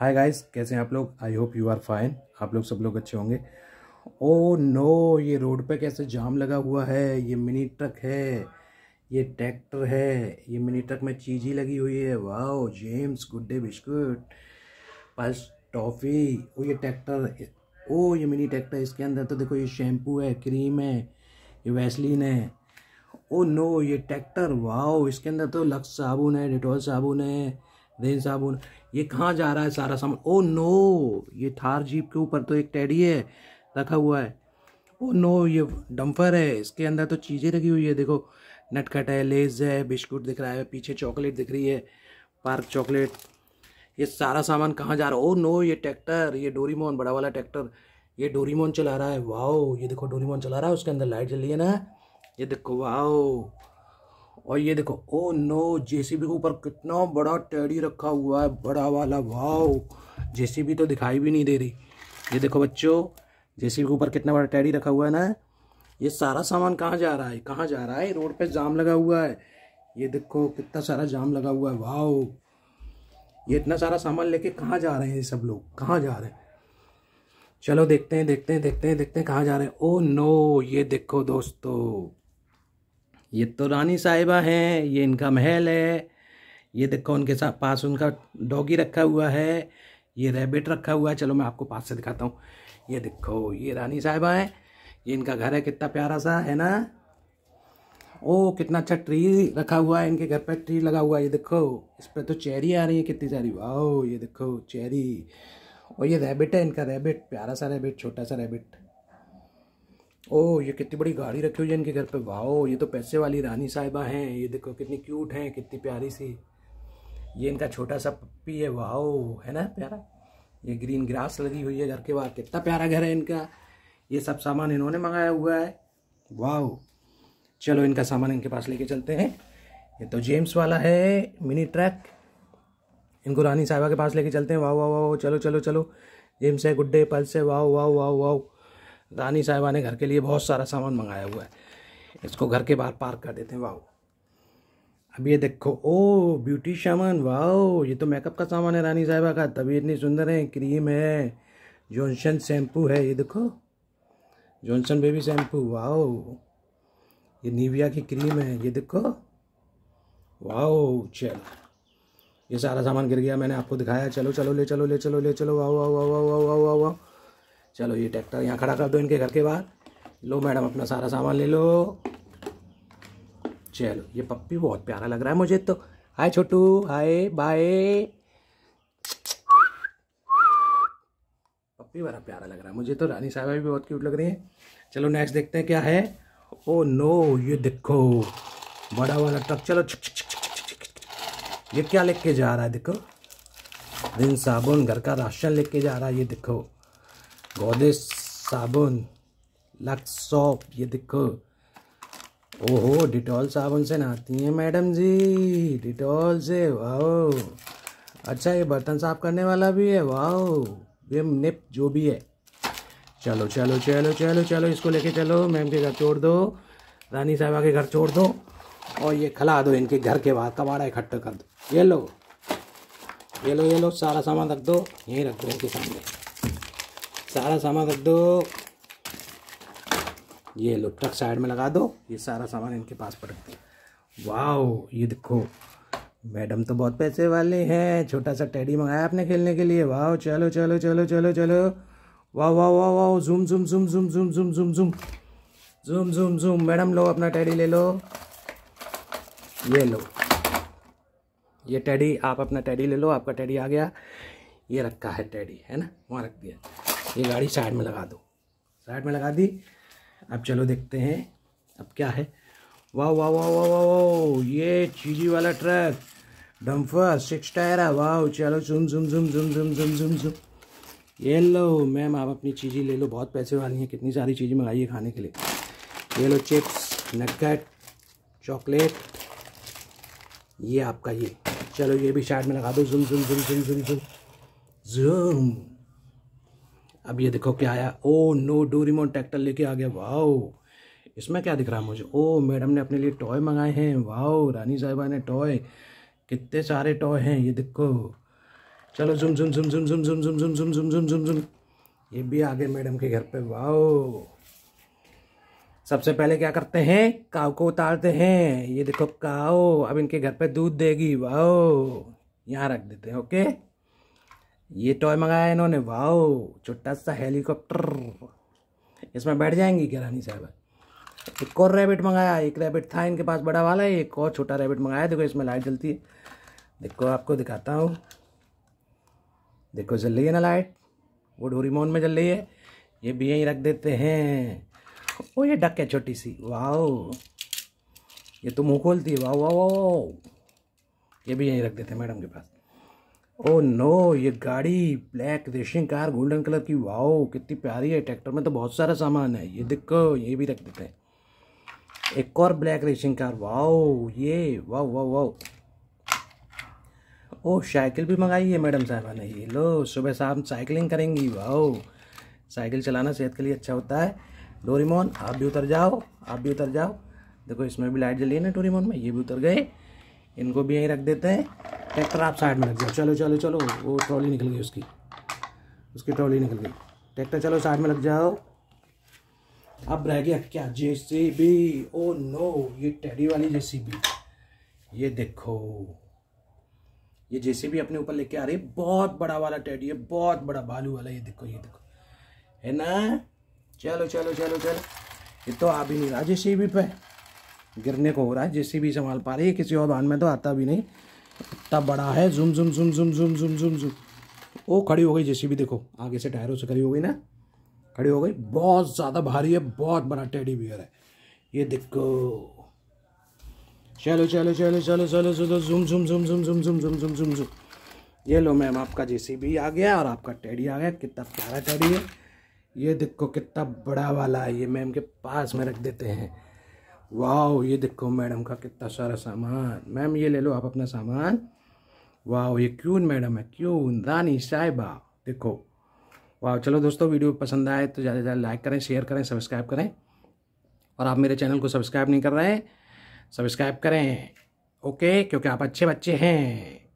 hi guys कैसे हैं आप लोग I hope you are fine आप लोग सब लोग अच्छे होंगे ओ oh नो ये रोड पे कैसे जाम लगा हुआ है ये मिनी ट्रक है ये ट्रैक्टर है ये मिनी ट्रक में चीज ही लगी हुई है wow James good day biscuit पस टॉफ़ी ओ ये ट्रैक्टर ओ oh, ये मिनी ट्रैक्टर इसके अंदर तो देखो ये शैम्पू है क्रीम है ये वैसलिन है ओ oh नो ये ट्रैक्टर वाओ इसके अंदर तो लक्स साबुन है डिटॉल साबुन है देन साहब ये कहाँ जा रहा है सारा सामान ओ नो ये थार जीप के ऊपर तो एक टैडी है रखा हुआ है ओ नो ये डम्फर है इसके अंदर तो चीज़ें रखी हुई है देखो नटखट है लेज है बिस्कुट दिख रहा है पीछे चॉकलेट दिख रही है पार्क चॉकलेट ये सारा सामान कहाँ जा रहा है ओ नो ये ट्रैक्टर ये डोरीमोन बड़ा वाला ट्रैक्टर ये डोरीमोन चला रहा है वाओ ये देखो डोरीमोन चला रहा है उसके अंदर लाइट जल रही है ना ये देखो वाओ और ये देखो ओ नो जेसीबी के ऊपर कितना बड़ा टैडी रखा हुआ है बड़ा वाला वाओ जेसीबी तो दिखाई भी नहीं दे रही ये देखो बच्चों जेसीबी के ऊपर कितना बड़ा टैडी रखा हुआ है ना ये सारा सामान कहाँ जा रहा है कहाँ जा रहा है रोड पे जाम लगा हुआ है ये देखो कितना सारा जाम लगा हुआ है वाओ ये इतना सारा सामान लेके कहाँ जा रहे हैं ये सब लोग कहाँ जा रहे हैं चलो देखते हैं देखते हैं देखते हैं देखते हैं कहाँ जा रहे हैं ओ नो ये देखो दोस्तों ये तो रानी साहिबा हैं ये इनका महल है ये देखो उनके साथ पास उनका डॉगी रखा हुआ है ये रैबिट रखा हुआ है चलो मैं आपको पास से दिखाता हूँ ये देखो ये रानी साहिबा हैं ये इनका घर है कितना प्यारा सा है ना ओ कितना अच्छा ट्री रखा हुआ है इनके घर पर ट्री लगा हुआ है ये देखो इस पर तो चेरी आ रही है कितनी सारी वाह ये देखो चेरी और ये रैबिट है इनका रैबिट प्यारा सा रैबिट छोटा सा रैबिट ओ ये कितनी बड़ी गाड़ी रखी हुई है इनके घर पे वाओ ये तो पैसे वाली रानी साहिबा हैं ये देखो कितनी क्यूट हैं कितनी प्यारी सी ये इनका छोटा सा पप्पी है वाओ है ना प्यारा ये ग्रीन ग्रास लगी हुई है घर के बाहर कितना प्यारा घर है इनका ये सब सामान इन्होंने मंगाया हुआ है वाओ चलो इनका सामान इनके पास लेके चलते हैं ये तो जेम्स वाला है मिनी ट्रैक इनको रानी साहिबा के पास लेके चलते हैं वाह वाह वाह चलो चलो चलो जेम्स है गुड्डे पल्स है वाह वाह वाह वाह रानी साहिबा ने घर के लिए बहुत सारा सामान मंगाया हुआ है इसको घर के बाहर पार्क कर देते हैं वाह अब ये देखो ओ ब्यूटी सामान वाह ये तो मेकअप का सामान है रानी साहिबा का तभी इतनी सुंदर है क्रीम है जॉनसन शैम्पू है ये देखो जॉनसन बेबी शैम्पू वाह ये निविया की क्रीम है ये देखो वाह चलो ये सारा सामान गिर गया मैंने आपको दिखाया चलो चलो ले चलो ले चलो ले चलो वाह वाह वाह वाह वाह वाह वाह चलो ये ट्रैक्टर यहाँ खड़ा कर दो इनके घर के बाहर लो मैडम अपना सारा सामान ले लो चलो ये पप्पी बहुत प्यारा लग रहा है मुझे तो हाय छोटू हाय बाय पप्पी बड़ा प्यारा लग रहा है मुझे तो रानी साहबा भी बहुत क्यूट लग रही है चलो नेक्स्ट देखते हैं क्या है ओ नो ये देखो बड़ा वाला ट्रक चलो चुक चुक चुक ये क्या लेके जा रहा है देखो दिन साबुन घर का राशन लेके जा रहा है ये देखो गॉडेस साबुन लक्स सॉप ये देखो ओहो डिटॉल साबुन से नहाती हैं मैडम जी डिटॉल से वाओ अच्छा ये बर्तन साफ करने वाला भी है वाओ विम निप जो भी है चलो चलो चलो चलो चलो इसको लेके चलो मैम के घर छोड़ दो रानी साहबा के घर छोड़ दो और ये खिला दो इनके घर के बाहर कबाड़ा इकट्ठा कर दो ये लो ये लो ये लो सारा सामान रख दो यहीं रख दो इनके सामने सारा सामान रख दो ये लो ट्रक साइड में लगा दो ये सारा सामान इनके पास पर रख वाह ये देखो मैडम तो बहुत पैसे वाले हैं छोटा सा टेडी मंगाया आपने खेलने के लिए वाह चलो चलो चलो चलो चलो वाह वाह वाह वाह zoom zoom zoom zoom zoom zoom zoom zoom zoom zoom zoom madam लो अपना टेडी ले लो ये लो ये टेडी आप अपना टेडी ले लो आपका टेडी आ गया ये रखा है टेडी है ना वहाँ रख दिया ये गाड़ी साइड में लगा दो साइड में लगा दी अब चलो देखते हैं अब क्या है वाह वाह वाह वाह वाह वाह ये चीजी वाला ट्रक डम्फर सिक्स टायर है वाह चलो झुम झुम झुम झुम झुम झुम झुम झुम ये लो मैम आप अपनी चीज़ें ले लो बहुत पैसे वाली हैं कितनी सारी चीज़ें मंगाइए खाने के लिए ये लो चिप्स नगट चॉकलेट ये आपका ये चलो ये भी साइड में लगा दो झुम झुम झुम झुम झुम झुम झुम अब ये देखो क्या आया ओ नो डोरीमोन ट्रैक्टर लेके आ गया वाह इसमें क्या दिख रहा है मुझे ओ मैडम ने अपने लिए टॉय मंगाए हैं वाह रानी साहिबा ने टॉय कितने सारे टॉय हैं ये देखो चलो झुम झुम झुम झुम झुम झुम झुम झुम झुम झुम झुम झुम झुम ये भी आ गए मैडम के घर पे वाओ सबसे पहले क्या करते हैं काव को उतारते हैं ये देखो काओ अब इनके घर पे दूध देगी वाओ यहाँ रख देते हैं ओके ये टॉय मंगाया इन्होंने वाओ छोटा सा हेलीकॉप्टर इसमें बैठ जाएंगी गिरानी साहब एक और रैबिट मंगाया एक रैबिट था इनके पास बड़ा वाला एक और छोटा रैबिट मंगाया देखो इसमें लाइट जलती है देखो आपको दिखाता हूँ देखो जल रही है ना लाइट वो डोरीमोन में जल रही है ये भी यहीं रख देते हैं ओ ये डक है छोटी सी वाओ ये तो मुँह खोलती है वाओ वाओ वाओ ये भी यहीं रख देते हैं मैडम के पास ओ oh नो ये गाड़ी black racing car golden colour की वाओ कितनी प्यारी है ट्रैक्टर में तो बहुत सारा सामान है ये देखो ये भी रख देते हैं एक और ब्लैक रेसिंग कार वाओ ये wow wow wow oh cycle भी मंगाई है मैडम साहबा ने ये लो सुबह शाम साइकिलिंग करेंगी वाओ साइकिल चलाना सेहत के लिए अच्छा होता है डोरीमोन आप भी उतर जाओ आप भी उतर जाओ देखो इसमें भी लाइट जली है ना डोरीमोन में ये भी उतर गए इनको भी यहीं रख देते हैं ट्रैक्टर आप साइड में रख जाओ चलो चलो चलो वो ट्रॉली निकल गई उसकी उसकी ट्रॉली निकल गई ट्रैक्टर चलो साइड में लग जाओ अब रह गया क्या जे ओ नो ये टेडी वाली जे ये देखो ये जेसीबी अपने ऊपर लेके आ रही है बहुत बड़ा वाला टेडी है बहुत बड़ा बालू वाला ये देखो ये देखो है ना चलो चलो चलो चलो ये तो आ भी नहीं रहा जेसीबी पे गिरने को हो रहा है जैसे भी संभाल पा रही है किसी और वाहन में तो आता भी नहीं इतना बड़ा है जुम जुम जुम जुम जुम जुम जुम जुम वो खड़ी हो गई जैसे भी देखो आगे से टायरों से खड़ी हो गई ना खड़ी हो गई बहुत ज़्यादा भारी है बहुत बड़ा टेडी बियर है ये देखो चलो चलो चलो चलो चलो चलो जुम जुम जुम जुम जुम जुम जुम जुम जुम जुम ये लो मैम आपका जेसीबी आ गया और आपका टेडी आ गया कितना प्यारा टेडी है ये देखो कितना बड़ा वाला है ये मैम के पास में रख देते हैं वाह ये देखो मैडम का कितना सारा सामान मैम ये ले लो आप अपना सामान वाह ये क्यून मैडम है क्यून रानी साहिबा देखो वाह चलो दोस्तों वीडियो पसंद आए तो ज़्यादा से ज़्यादा लाइक करें शेयर करें सब्सक्राइब करें और आप मेरे चैनल को सब्सक्राइब नहीं कर रहे सब्सक्राइब करें ओके क्योंकि आप अच्छे बच्चे हैं